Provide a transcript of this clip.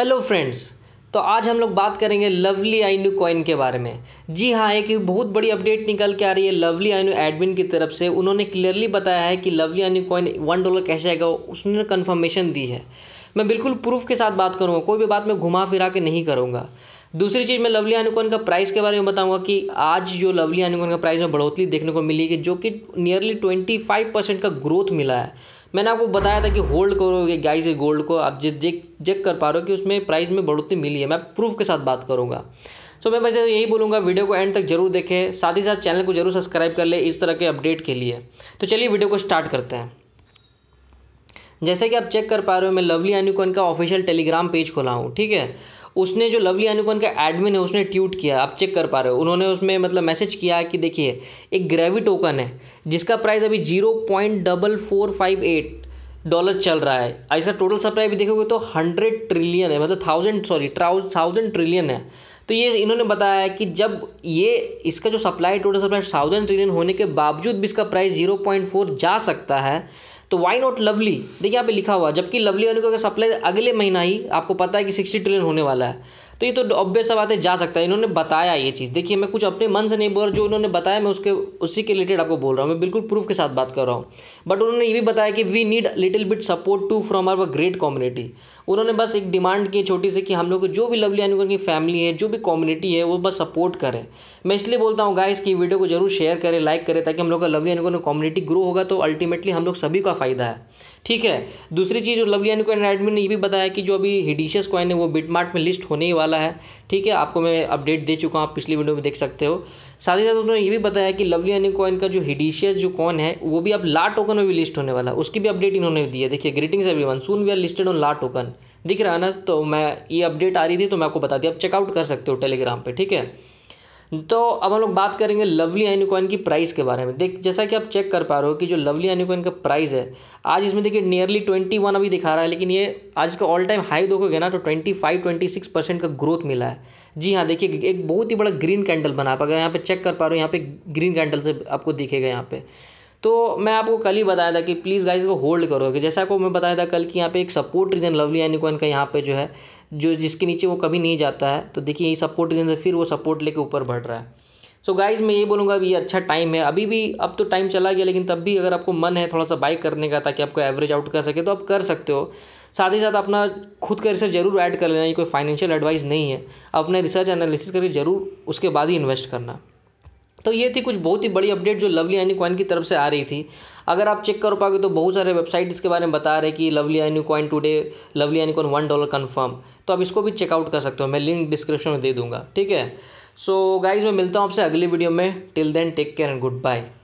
hello friends तो आज हम लोग बात करेंगे लवली आइनू कॉइन के बारे में जी हाँ एक बहुत बड़ी अपडेट निकल के आ रही है लवली आइनू एडमिन की तरफ से उन्होंने क्लियरली बताया है कि lovely Inu coin one dollar कैसे आएगा उसने कन्फर्मेशन दी है मैं बिल्कुल प्रूफ के साथ बात करूँगा कोई भी बात मैं घुमा फिरा के नहीं करूँगा दूसरी चीज़ मैं लवली अनुकोन का प्राइस के बारे में बताऊंगा कि आज जो लवली अनुकोन का प्राइस में बढ़ोतरी देखने को मिली है जो कि नियरली ट्वेंटी फाइव परसेंट का ग्रोथ मिला है मैंने आपको बताया था कि होल्ड करोगे गाइस ये गोल्ड को आप चेक चेक कर पा रहे हो कि उसमें प्राइस में बढ़ोतरी मिली है मैं प्रूफ के साथ बात करूँगा तो मैं वैसे यही बोलूँगा वीडियो को एंड तक जरूर देखें साथ ही साथ चैनल को जरूर सब्सक्राइब कर ले इस तरह के अपडेट के लिए तो चलिए वीडियो को स्टार्ट करते हैं जैसे कि आप चेक कर पा रहे हो मैं लवली अनुकोन का ऑफिशियल टेलीग्राम पेज खोला हूँ ठीक है उसने जो लवली अनुपन का एडमिन है उसने ट्वीट किया आप चेक कर पा रहे हो उन्होंने उसमें मतलब मैसेज किया कि देखिए एक ग्रेवी टोकन है जिसका प्राइस अभी zero point double four five eight dollar चल रहा है इसका टोटल सप्लाई भी देखोगे तो हंड्रेड ट्रिलियन है मतलब थाउजेंड सॉरी थाउजेंड ट्रिलियन है तो ये इन्होंने बताया कि जब ये इसका जो supply total supply thousand trillion होने के बावजूद भी इसका प्राइस जीरो पॉइंट फोर जा सकता है तो वाई नॉट लवली देखिए यहाँ पे लिखा हुआ जबकि लवली वाले का सप्लाई अगले महीना ही आपको पता है कि सिक्सटी ट्रिलियन होने वाला है तो ये तो ऑब्वियस सब बात जा सकता है इन्होंने बताया ये चीज़ देखिए मैं कुछ अपने मन से नहीं बोल रहा जो इन्होंने बताया मैं उसके उसी के रिलेटेड आपको बोल रहा हूँ मैं बिल्कुल प्रूफ के साथ बात कर रहा हूँ बट उन्होंने ये भी बताया कि we need little bit support too from our great community उन्होंने बस एक डिमांड की छोटी सी कि हम लोग जो भी लवली एनिकॉन की फैमिली है जो भी कम्युनिटी है वो बस सपोर्ट करें मैं इसलिए बोलता हूँ गाइस की वीडियो को जरूर शेयर करें लाइक करें ताकि हम लोग का लवली एनिकॉन कम्युनिटी ग्रो होगा तो अल्टीमेटली हम लोग सभी का फ़ायदा है ठीक है दूसरी चीज़ लवली एंड को एडमिन ने ये भी बताया कि जो अभी हिडिशियस कॉइन है वो बिटमार्ट में लिस्ट होने ही वाला है ठीक है आपको मैं अपडेट दे चुका हूँ आप पिछली वीडियो में देख सकते हो साथ ही साथ उन्होंने ये भी बताया कि लवली एंड कॉइन का जो हिडिशियस जो कॉइन है वो भी अब ला टोकन में भी लिस्ट होने वाला है उसकी भी अपडेट इन्होंने दी है देखिए greetings one soon we are listed on LATOKEN दिख रहा है ना तो मैं ये अपडेट आ रही थी तो मैं आपको बता दिया आप चेकआउट कर सकते हो टेलीग्राम पर ठीक है तो अब हम लोग बात करेंगे लवली एनिकॉइन की प्राइस के बारे में देख जैसा कि आप चेक कर पा रहे हो कि जो लवली एनिकॉइन का प्राइस है आज इसमें देखिए नियरली ट्वेंटी वन अभी दिखा रहा है लेकिन ये आज का ऑल टाइम हाई देखोगे ना तो twenty five twenty six percent का ग्रोथ मिला है जी हाँ देखिए एक बहुत ही बड़ा ग्रीन कैंडल बना आप अगर यहाँ पे चेक कर पा रहे हो यहाँ पे ग्रीन कैंडल से आपको दिखेगा यहाँ पे तो मैं आपको कल ही बताया था कि प्लीज़ गाइज को होल्ड करो कि जैसा आपको मैं बताया था कल कि यहाँ पे एक सपोर्ट रीजन लवली एनिकॉइन का यहाँ पे जो है जो जिसके नीचे वो कभी नहीं जाता है तो देखिए ये सपोर्ट के से फिर वो सपोर्ट लेके ऊपर बढ़ रहा है सो so गाइज मैं ये बोलूँगा अभी अच्छा टाइम है अभी भी अब तो टाइम चला गया लेकिन तब भी अगर आपको मन है थोड़ा सा बाइक करने का ताकि आपको एवरेज आउट कर सके तो आप कर सकते हो साथ ही साथ अपना खुद का रिसर्च जरूर ऐड कर लेना ये कोई फाइनेंशियल एडवाइस नहीं है अपने रिसर्च एनालिसिस करके जरूर उसके बाद ही इन्वेस्ट करना तो ये थी कुछ बहुत ही बड़ी अपडेट जो लवली यानी कॉइन की तरफ से आ रही थी अगर आप चेक कर पाओगे तो बहुत सारे वेबसाइट इसके बारे में बता रहे कि Lovely Inu coin today Lovely Inu coin one dollar confirm तो आप इसको भी चेकआउट कर सकते हो मैं लिंक डिस्क्रिप्शन में दे दूँगा ठीक है सो so, गाइज मैं मिलता हूँ आपसे अगली वीडियो में till then take care and good bye